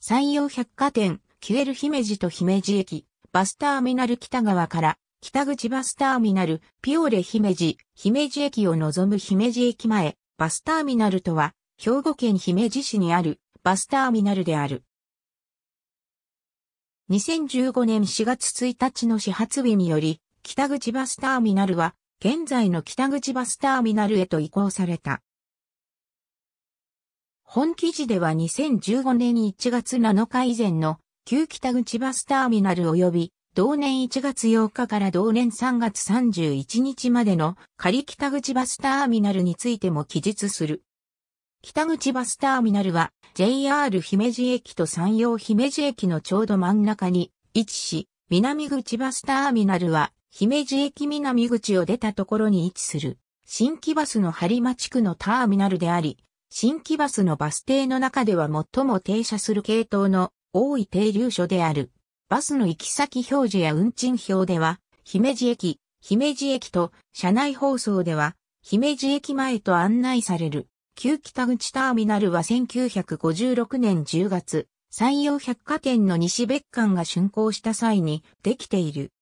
山陽百貨店、キュエル姫路と姫路駅、バスターミナル北側から、北口バスターミナル、ピオーレ姫路、姫路駅を望む姫路駅前、バスターミナルとは、兵庫県姫路市にある、バスターミナルである。2015年4月1日の始発日により、北口バスターミナルは、現在の北口バスターミナルへと移行された。本記事では2015年1月7日以前の旧北口バスターミナル及び同年1月8日から同年3月31日までの仮北口バスターミナルについても記述する。北口バスターミナルは JR 姫路駅と山陽姫路駅のちょうど真ん中に位置し、南口バスターミナルは姫路駅南口を出たところに位置する新規バスの播間地区のターミナルであり、新規バスのバス停の中では最も停車する系統の多い停留所である。バスの行き先表示や運賃表では、姫路駅、姫路駅と車内放送では、姫路駅前と案内される。旧北口ターミナルは1956年10月、山陽百貨店の西別館が竣工した際にできている。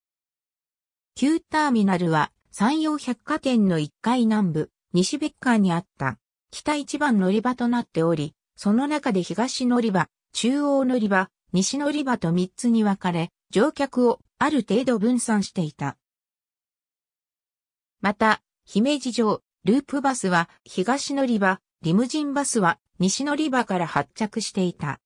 旧ターミナルは山陽百貨店の1階南部、西別館にあった。北一番乗り場となっており、その中で東乗り場、中央乗り場、西乗り場と三つに分かれ、乗客をある程度分散していた。また、姫路城、ループバスは東乗り場、リムジンバスは西乗り場から発着していた。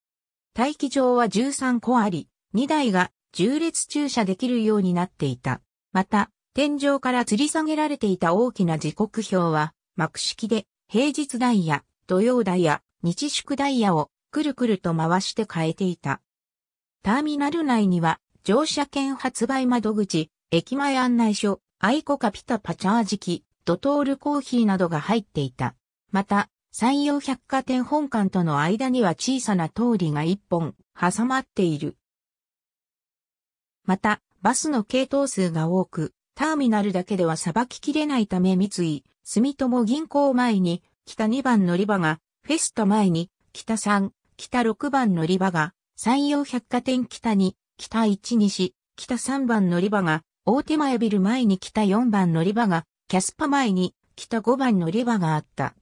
待機場は13個あり、2台が重列駐車できるようになっていた。また、天井から吊り下げられていた大きな時刻表は、幕式で平日ダイヤ、土曜ダイヤ、日宿ダイヤをくるくると回して変えていた。ターミナル内には乗車券発売窓口、駅前案内所、アイコカピタパチャージ機、ドトールコーヒーなどが入っていた。また、山陽百貨店本館との間には小さな通りが一本挟まっている。また、バスの系統数が多く、ターミナルだけではさばききれないため三井、住友銀行前に、北2番乗り場が、フェスタ前に、北3、北6番乗り場が、山陽百貨店北に、北1西、北3番乗り場が、大手前ビル前に北4番乗り場が、キャスパ前に、北5番乗り場があった。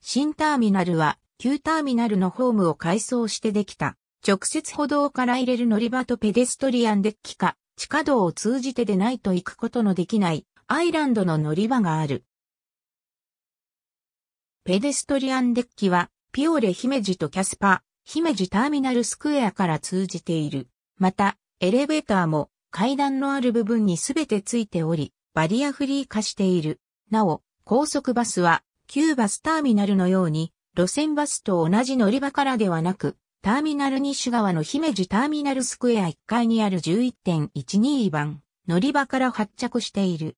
新ターミナルは、旧ターミナルのホームを改装してできた。直接歩道から入れる乗り場とペデストリアンデッキか、地下道を通じてでないと行くことのできない、アイランドの乗り場がある。ペデストリアンデッキは、ピオレ姫路とキャスパ、姫路ターミナルスクエアから通じている。また、エレベーターも階段のある部分にすべてついており、バリアフリー化している。なお、高速バスは、旧バスターミナルのように、路線バスと同じ乗り場からではなく、ターミナル西側の姫路ターミナルスクエア1階にある11.12番、乗り場から発着している。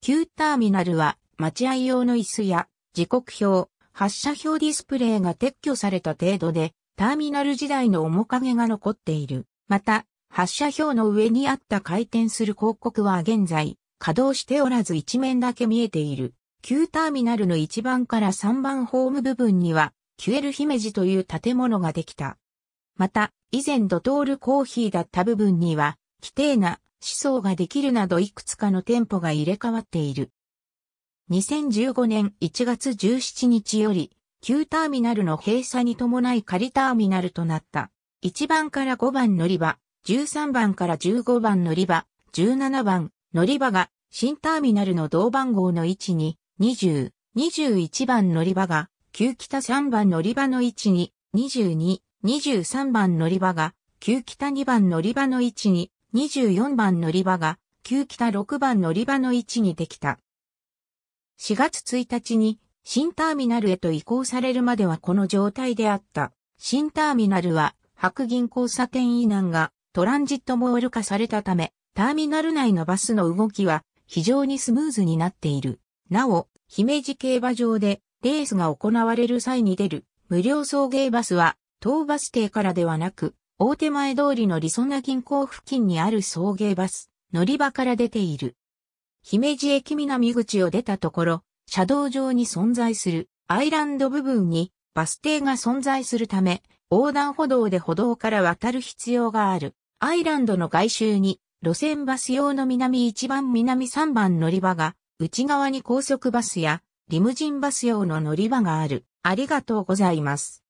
旧ターミナルは、待合用の椅子や時刻表、発射表ディスプレイが撤去された程度で、ターミナル時代の面影が残っている。また、発射表の上にあった回転する広告は現在、稼働しておらず一面だけ見えている。旧ターミナルの1番から3番ホーム部分には、キュエル姫路という建物ができた。また、以前ドトールコーヒーだった部分には、規定な思想ができるなどいくつかの店舗が入れ替わっている。2015年1月17日より、旧ターミナルの閉鎖に伴い仮ターミナルとなった。1番から5番乗り場、13番から15番乗り場、17番乗り場が新ターミナルの同番号の位置に、20、21番乗り場が旧北3番乗り場の位置に、22、23番乗り場が旧北2番乗り場の位置に、24番乗り場が旧北6番乗り場の位置にできた。4月1日に新ターミナルへと移行されるまではこの状態であった。新ターミナルは白銀交差点以南がトランジットモール化されたため、ターミナル内のバスの動きは非常にスムーズになっている。なお、姫路競馬場でレースが行われる際に出る無料送迎バスは東バス停からではなく、大手前通りの理想な銀行付近にある送迎バス、乗り場から出ている。姫路駅南口を出たところ、車道上に存在するアイランド部分にバス停が存在するため、横断歩道で歩道から渡る必要がある。アイランドの外周に路線バス用の南1番南3番乗り場が、内側に高速バスやリムジンバス用の乗り場がある。ありがとうございます。